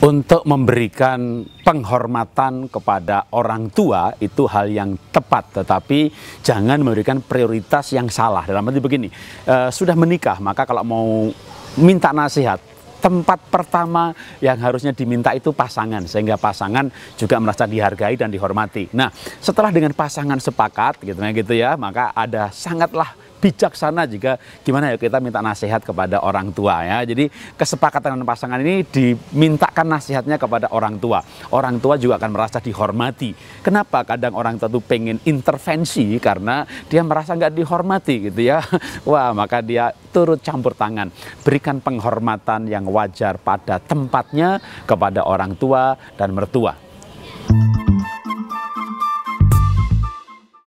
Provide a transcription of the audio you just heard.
untuk memberikan penghormatan kepada orang tua itu hal yang tepat tetapi jangan memberikan prioritas yang salah dalam arti begini e, sudah menikah maka kalau mau minta nasihat tempat pertama yang harusnya diminta itu pasangan sehingga pasangan juga merasa dihargai dan dihormati. Nah, setelah dengan pasangan sepakat gitu, gitu ya, maka ada sangatlah bijaksana juga gimana ya kita minta nasihat kepada orang tua ya. Jadi kesepakatan dengan pasangan ini dimintakan nasihatnya kepada orang tua. Orang tua juga akan merasa dihormati. Kenapa kadang orang tua tuh pengen intervensi karena dia merasa nggak dihormati gitu ya. Wah maka dia turut campur tangan. Berikan penghormatan yang wajar pada tempatnya kepada orang tua dan mertua.